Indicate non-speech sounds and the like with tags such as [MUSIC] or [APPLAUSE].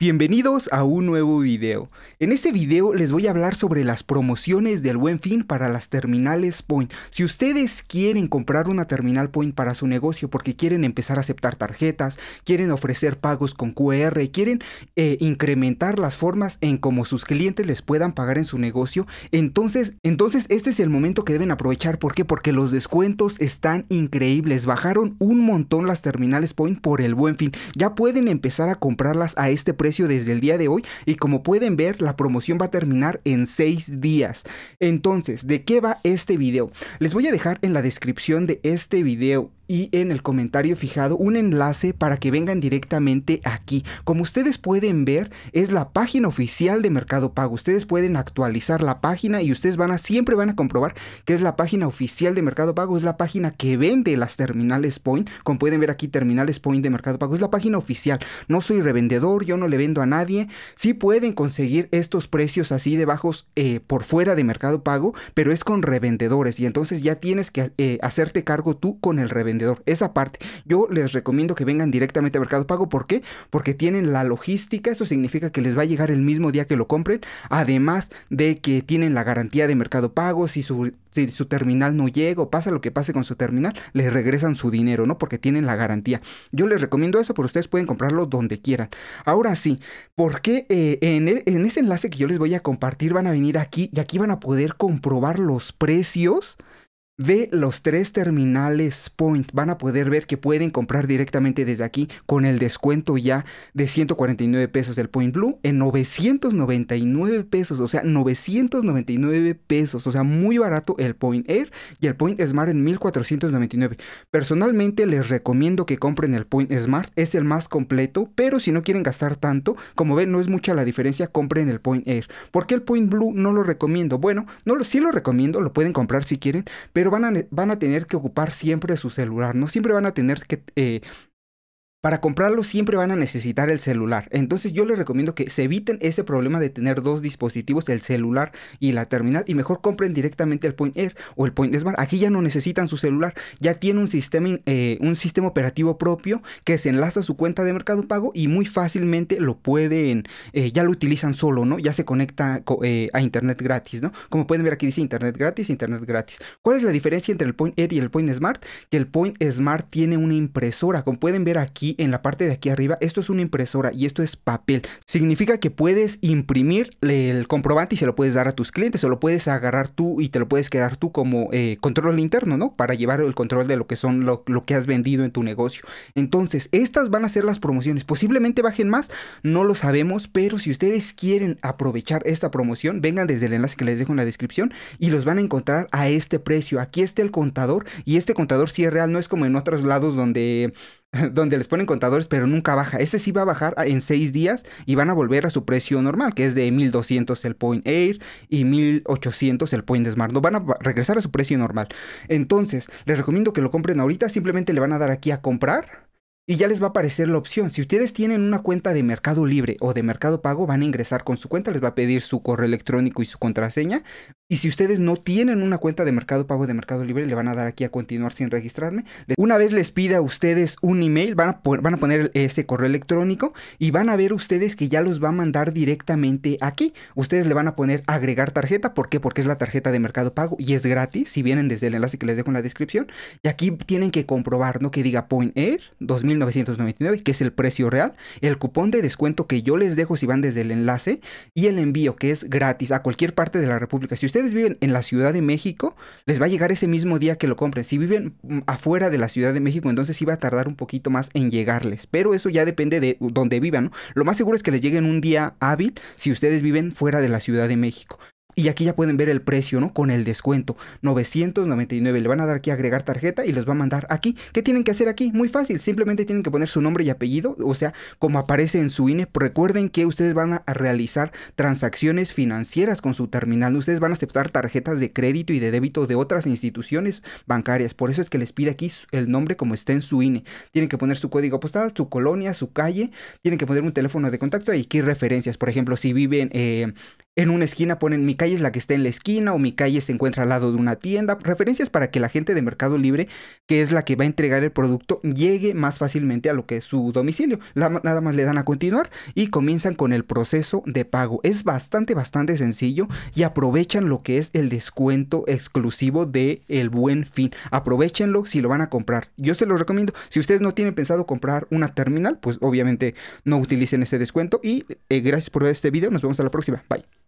Bienvenidos a un nuevo video. En este video les voy a hablar sobre las promociones del buen fin para las terminales Point. Si ustedes quieren comprar una terminal Point para su negocio porque quieren empezar a aceptar tarjetas, quieren ofrecer pagos con QR, quieren eh, incrementar las formas en cómo sus clientes les puedan pagar en su negocio, entonces, entonces este es el momento que deben aprovechar. ¿Por qué? Porque los descuentos están increíbles. Bajaron un montón las terminales Point por el buen fin. Ya pueden empezar a comprarlas a este precio desde el día de hoy y como pueden ver la promoción va a terminar en 6 días. Entonces, ¿de qué va este video? Les voy a dejar en la descripción de este video y en el comentario fijado un enlace para que vengan directamente aquí. Como ustedes pueden ver, es la página oficial de Mercado Pago. Ustedes pueden actualizar la página y ustedes van a siempre van a comprobar que es la página oficial de Mercado Pago, es la página que vende las terminales Point. Como pueden ver aquí terminales Point de Mercado Pago, es la página oficial. No soy revendedor, yo no le vendo a nadie. Sí pueden conseguir estos precios así de bajos eh, por fuera de Mercado Pago, pero es con revendedores y entonces ya tienes que eh, hacerte cargo tú con el revendedor esa parte. Yo les recomiendo que vengan directamente a Mercado Pago. ¿Por qué? Porque tienen la logística. Eso significa que les va a llegar el mismo día que lo compren. Además de que tienen la garantía de Mercado Pago. Si su, terminal no llega o pasa lo que pase con su terminal, les regresan su dinero, ¿no? Porque tienen la garantía. Yo les recomiendo eso, pero ustedes pueden comprarlo donde quieran. Ahora sí, porque eh, en, en ese enlace que yo les voy a compartir van a venir aquí y aquí van a poder comprobar los precios de los tres terminales Point van a poder ver que pueden comprar directamente desde aquí con el descuento ya de 149 pesos del Point Blue en 999 pesos, o sea, 999 pesos, o sea, muy barato el Point Air y el Point Smart en 1499. Personalmente les recomiendo que compren el Point Smart, es el más completo, pero si no quieren gastar tanto, como ven, no es mucha la diferencia, compren el Point Air. ¿Por qué el Point Blue no lo recomiendo? Bueno, no lo, sí lo recomiendo, lo pueden comprar si quieren, pero van a, van a tener que ocupar siempre su celular, ¿no? Siempre van a tener que eh, para comprarlo siempre van a necesitar el celular, entonces yo les recomiendo que se eviten ese problema de tener dos dispositivos, el celular y la terminal, y mejor compren directamente el Point Air o el Point Smart. Aquí ya no necesitan su celular, ya tiene un sistema, eh, un sistema operativo propio que se enlaza a su cuenta de Mercado Pago y muy fácilmente lo pueden, eh, ya lo utilizan solo, ¿no? Ya se conecta eh, a Internet gratis, ¿no? Como pueden ver aquí dice Internet gratis, Internet gratis. ¿Cuál es la diferencia entre el Point Air y el Point Smart? Que el Point Smart tiene una impresora, como pueden ver aquí en la parte de aquí arriba, esto es una impresora y esto es papel. Significa que puedes imprimir el comprobante y se lo puedes dar a tus clientes o lo puedes agarrar tú y te lo puedes quedar tú como eh, control interno, ¿no? Para llevar el control de lo que son lo, que has vendido en tu negocio. Entonces, estas van a ser las promociones. Posiblemente bajen más, no lo sabemos, pero si ustedes quieren aprovechar esta promoción, vengan desde el enlace que les dejo en la descripción y los van a encontrar a este precio. Aquí está el contador y este contador si sí es real, no es como en otros lados donde [LAUGHS] donde les ponen contadores, pero nunca baja. Este sí va a bajar en 6 días y van a volver a su precio normal, que es de 1200 el Point Air y 1800 el Point Smart. No van a regresar a su precio normal. Entonces, les recomiendo que lo compren ahorita. Simplemente le van a dar aquí a comprar. Y ya les va a aparecer la opción. Si ustedes tienen una cuenta de Mercado Libre o de Mercado Pago, van a ingresar con su cuenta, les va a pedir su correo electrónico y su contraseña. Y si ustedes no tienen una cuenta de Mercado Pago de Mercado Libre, le van a dar aquí a continuar sin registrarme. Una vez les pida a ustedes un email, van a, van a poner ese correo electrónico y van a ver ustedes que ya los va a mandar directamente aquí. Ustedes le van a poner agregar tarjeta. ¿Por qué? Porque es la tarjeta de Mercado Pago y es gratis. Si vienen desde el enlace que les dejo en la descripción. Y aquí tienen que comprobar, ¿no? Que diga Point Air 2999, que es el precio real. El cupón de descuento que yo les dejo si van desde el enlace. Y el envío que es gratis a cualquier parte de la República. Si ustedes ustedes viven en la Ciudad de México, les va a llegar ese mismo día que lo compren. Si viven mm, afuera de la Ciudad de México, entonces sí va a tardar un poquito más en llegarles. Pero eso ya depende de donde vivan, Lo más seguro es que les lleguen un día hábil si ustedes viven fuera de la Ciudad de México. Y aquí ya pueden ver el precio, ¿no? Con el descuento, 999. Le van a dar aquí agregar tarjeta y los va a mandar aquí. ¿Qué tienen que hacer aquí? Muy fácil, simplemente tienen que poner su nombre y apellido, o sea, como aparece en su INE. Recuerden que ustedes van a realizar transacciones financieras con su terminal. Ustedes van a aceptar tarjetas de crédito y de débito de otras instituciones bancarias. Por eso es que les pide aquí el nombre como está en su INE. Tienen que poner su código postal, su colonia, su calle. Tienen que poner un teléfono de contacto y aquí referencias. Por ejemplo, si viven en... Eh, en una esquina ponen mi calle es la que está en la esquina o mi calle se encuentra al lado de una tienda. Referencias para que la gente de Mercado Libre, que es la que va a entregar el producto, llegue más fácilmente a lo que es su domicilio. nada más le dan a continuar y comienzan con el proceso de pago. Es bastante, bastante sencillo y aprovechan lo que es el descuento exclusivo de El Buen Fin. Aprovechenlo si lo van a comprar. Yo se los recomiendo. Si ustedes no tienen pensado comprar una terminal, pues obviamente no utilicen este descuento. Y eh, gracias por ver este video. Nos vemos a la próxima. Bye.